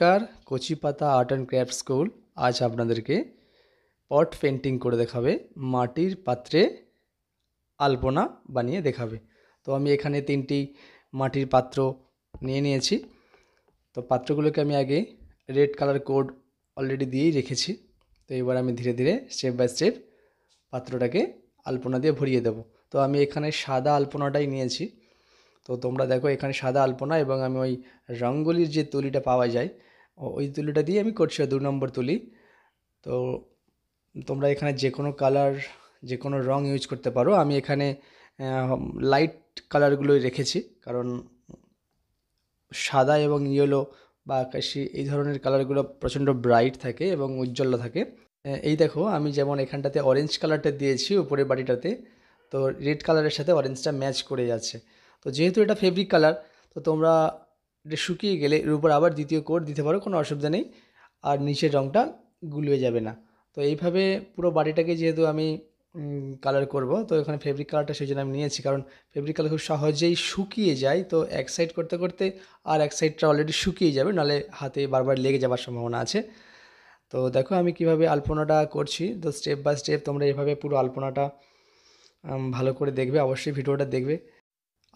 নমস্কার Kachipata art and craft school আজ আপনাদেরকে পট পেন্টিং করে দেখাবে মাটির পাত্রে আলপনা বানিয়ে দেখাবে তো আমি এখানে তিনটি মাটির পাত্র নিয়ে নিয়েছি তো পাত্রগুলোকে আমি আগে রেড কালার কোড অলরেডি দিয়েই রেখেছি তো এবার আমি ধীরে ধীরে স্টেপ বাই স্টেপ পাত্রটাকে আলপনা দিয়ে ভরিয়ে দেব তো আমি এখানে সাদা আলপনাটাই নিয়েছি তো তোমরা দেখো এখানে সাদা আলপনা এবং আমি ওই রঙ্গলির যে তুলিটা পাওয়া যায় ওই তুলিটা দিয়ে আমি করছি দু নম্বর তুলি তো তোমরা এখানে যে কোনো কালার যে কোনো রং ইউজ করতে পারো আমি এখানে লাইট কালারগুলোই রেখেছি কারণ সাদা এবং ইয়েলো বা আকাশি এই ধরনের কালারগুলো প্রচণ্ড ব্রাইট থাকে এবং উজ্জ্বল থাকে এই দেখো আমি যেমন এখানটাতে অরেঞ্জ কালারটা দিয়েছি উপরে বাড়িটাতে তো রেড কালারের সাথে অরেঞ্জটা ম্যাচ করে যাচ্ছে তো যেহেতু এটা ফেব্রিক কালার তো তোমরা এটা শুকিয়ে গেলে এর উপর আবার দ্বিতীয় কোট দিতে পারো কোনো অসুবিধা নেই আর নিচের রঙটা গুলিয়ে যাবে না তো এইভাবে পুরো বাড়িটাকে যেহেতু আমি কালার করব তো এখানে ফেব্রিক কালারটা সেই জন্য আমি নিয়েছি কারণ ফেব্রিক কালার খুব সহজেই শুকিয়ে যায় তো এক সাইড করতে করতে আর এক সাইডটা অলরেডি শুকিয়ে যাবে নাহলে হাতে বারবার লেগে যাওয়ার সম্ভাবনা আছে তো দেখো আমি কিভাবে আলপনাটা করছি তো স্টেপ বাই স্টেপ তোমরা এভাবে পুরো আলপনাটা ভালো করে দেখবে অবশ্যই ভিডিওটা দেখবে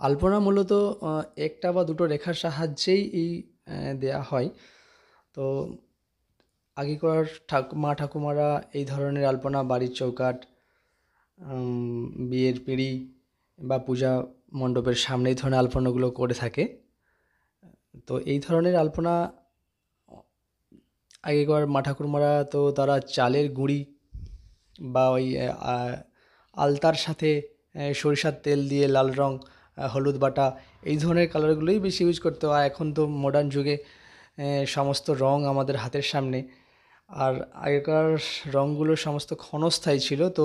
আলপনা মূলত একটা বা দুটো রেখার সাহায্যেই এই দেয়া হয় তো আগেকার ঠাকু মা ঠাকুমারা এই ধরনের আলপনা বাড়ির চৌকাট বিয়ের পিঁড়ি বা পূজা মণ্ডপের সামনে এই ধরনের আলপনাগুলো করে থাকে তো এই ধরনের আলপনা আগেকার মা ঠাকুরমারা তো তারা চালের গুঁড়ি বা ওই আলতার সাথে সরিষার তেল দিয়ে লাল রঙ হলুদ বাটা এই ধরনের কালারগুলোই বেশি ইউজ করতে হয় এখন তো মডার্ন যুগে সমস্ত রং আমাদের হাতের সামনে আর আগেকার রঙগুলো সমস্ত ক্ষণস্থায়ী ছিল তো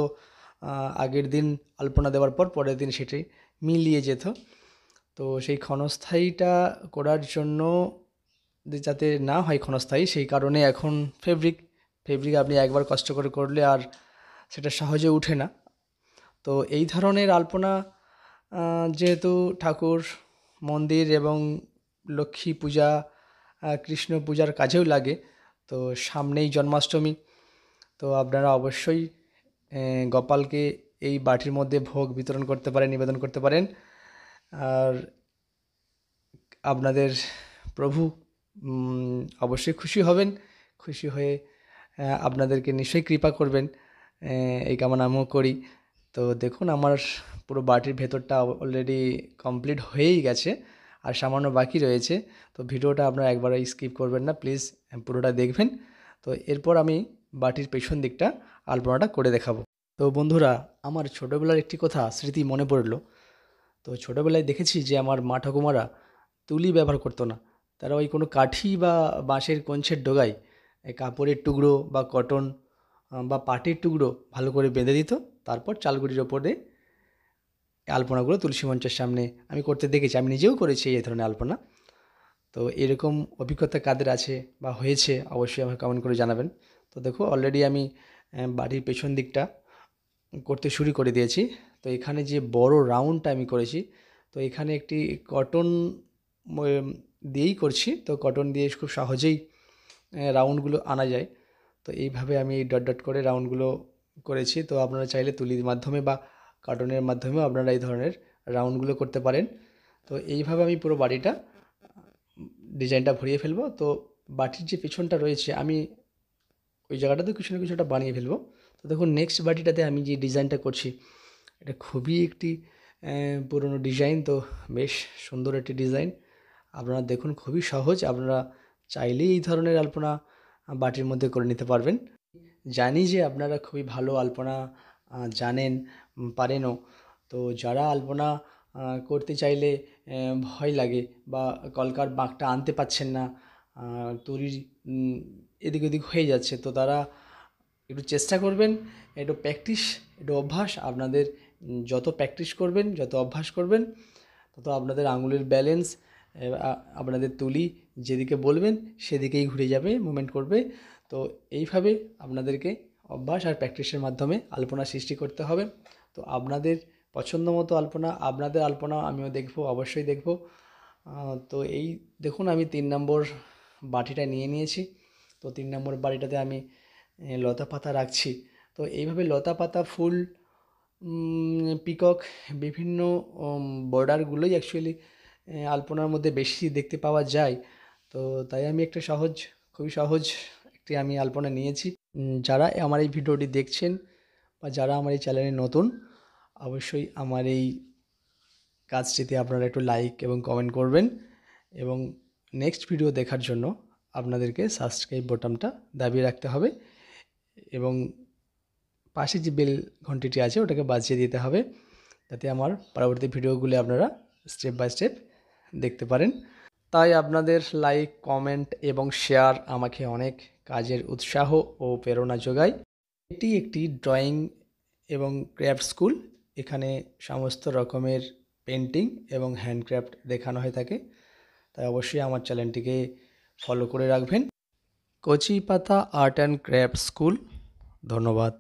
আগের দিন আলপনা দেওয়ার পর পরের দিন সেটি মিলিয়ে যেত তো সেই ক্ষণস্থায়ীটা করার জন্য যাতে না হয় ক্ষণস্থায়ী সেই কারণে এখন ফেব্রিক ফেব্রিক আপনি একবার কষ্ট করে করলে আর সেটা সহজে উঠে না তো এই ধরনের আলপনা যেহেতু ঠাকুর মন্দির এবং লক্ষ্মী পূজা কৃষ্ণ পূজার কাজেও লাগে তো সামনেই জন্মাষ্টমী তো আপনারা অবশ্যই গোপালকে এই বাটির মধ্যে ভোগ বিতরণ করতে পারেন নিবেদন করতে পারেন আর আপনাদের প্রভু অবশ্যই খুশি হবেন খুশি হয়ে আপনাদেরকে নিশ্চয়ই কৃপা করবেন এই কামনা আমিও করি তো দেখুন আমার পুরো বাটির ভেতরটা অলরেডি কমপ্লিট হয়েই গেছে আর সামান্য বাকি রয়েছে তো ভিডিওটা আপনারা একবার স্কিপ করবেন না প্লিজ পুরোটা দেখবেন তো এরপর আমি বাটির পেছন দিকটা আলপনাটা করে দেখাবো তো বন্ধুরা আমার ছোটোবেলার একটি কথা স্মৃতি মনে পড়ল তো ছোটোবেলায় দেখেছি যে আমার মা ঠাকুমারা তুলি ব্যবহার করতো না তারা ওই কোনো কাঠি বা বাঁশের কঞ্চের ডোগায় কাপড়ের টুকরো বা কটন বা পাটির টুকরো ভালো করে বেঁধে দিত তারপর চালগুড়ির ওপরে আলপনাগুলো তুলসী মঞ্চের সামনে আমি করতে দেখেছি আমি নিজেও করেছি এই ধরনের আলপনা তো এরকম অভিজ্ঞতা কাদের আছে বা হয়েছে অবশ্যই আমাকে কমেন্ট করে জানাবেন তো দেখো অলরেডি আমি বাড়ির পেছন দিকটা করতে শুরু করে দিয়েছি তো এখানে যে বড় রাউন্ডটা আমি করেছি তো এখানে একটি কটন দিয়েই করছি তো কটন দিয়ে খুব সহজেই রাউন্ডগুলো আনা যায় তো এইভাবে আমি ডট ডট করে রাউন্ডগুলো করেছি তো আপনারা চাইলে তুলির মাধ্যমে বা কার্টনের মাধ্যমেও আপনারা এই ধরনের রাউন্ডগুলো করতে পারেন তো এইভাবে আমি পুরো বাড়িটা ডিজাইনটা ভরিয়ে ফেলবো তো বাটির যে পিছনটা রয়েছে আমি ওই জায়গাটাতেও কিছু না কিছুটা বানিয়ে ফেলবো তো দেখুন নেক্সট বাটিটাতে আমি যে ডিজাইনটা করছি এটা খুবই একটি পুরনো ডিজাইন তো বেশ সুন্দর একটি ডিজাইন আপনারা দেখুন খুবই সহজ আপনারা চাইলেই এই ধরনের আলপনা বাটির মধ্যে করে নিতে পারবেন জানি যে আপনারা খুবই ভালো আলপনা জানেন পারেনও তো যারা আলপনা করতে চাইলে ভয় লাগে বা কলকার বাঁকটা আনতে পাচ্ছেন না তৈরির এদিক ওদিক হয়ে যাচ্ছে তো তারা একটু চেষ্টা করবেন একটু প্র্যাকটিস একটু অভ্যাস আপনাদের যত প্র্যাকটিস করবেন যত অভ্যাস করবেন তত আপনাদের আঙুলের ব্যালেন্স আপনাদের তুলি যেদিকে বলবেন সেদিকেই ঘুরে যাবে মুভমেন্ট করবে তো এইভাবে আপনাদেরকে অভ্যাস আর প্র্যাকটিসের মাধ্যমে আলপনা সৃষ্টি করতে হবে তো আপনাদের পছন্দ মতো আলপনা আপনাদের আলপনা আমিও দেখব অবশ্যই দেখব তো এই দেখুন আমি তিন নম্বর বাটিটা নিয়ে নিয়েছি তো তিন নম্বর বাটিটাতে আমি লতা পাতা রাখছি তো এইভাবে লতা পাতা ফুল পিকক বিভিন্ন বর্ডারগুলোই অ্যাকচুয়ালি আলপনার মধ্যে বেশি দেখতে পাওয়া যায় তো তাই আমি একটা সহজ খুবই সহজ একটি আমি আলপনা নিয়েছি যারা আমার এই ভিডিওটি দেখছেন বা যারা আমার এই চ্যানেলে নতুন অবশ্যই আমার এই কাজটিতে আপনারা একটু লাইক এবং কমেন্ট করবেন এবং নেক্সট ভিডিও দেখার জন্য আপনাদেরকে সাবস্ক্রাইব বোটামটা দাবিয়ে রাখতে হবে এবং পাশে যে বেল ঘন্টিটি আছে ওটাকে বাজিয়ে দিতে হবে যাতে আমার পরবর্তী ভিডিওগুলি আপনারা স্টেপ বাই স্টেপ দেখতে পারেন তাই আপনাদের লাইক কমেন্ট এবং শেয়ার আমাকে অনেক কাজের উৎসাহ ও প্রেরণা যোগায় এটি একটি ড্রয়িং এবং ক্র্যাফট স্কুল এখানে সমস্ত রকমের পেন্টিং এবং হ্যান্ডক্র্যাফট দেখানো হয়ে থাকে তাই অবশ্যই আমার চ্যানেলটিকে ফলো করে রাখবেন কচি পাতা আর্ট অ্যান্ড ক্র্যাফট স্কুল ধন্যবাদ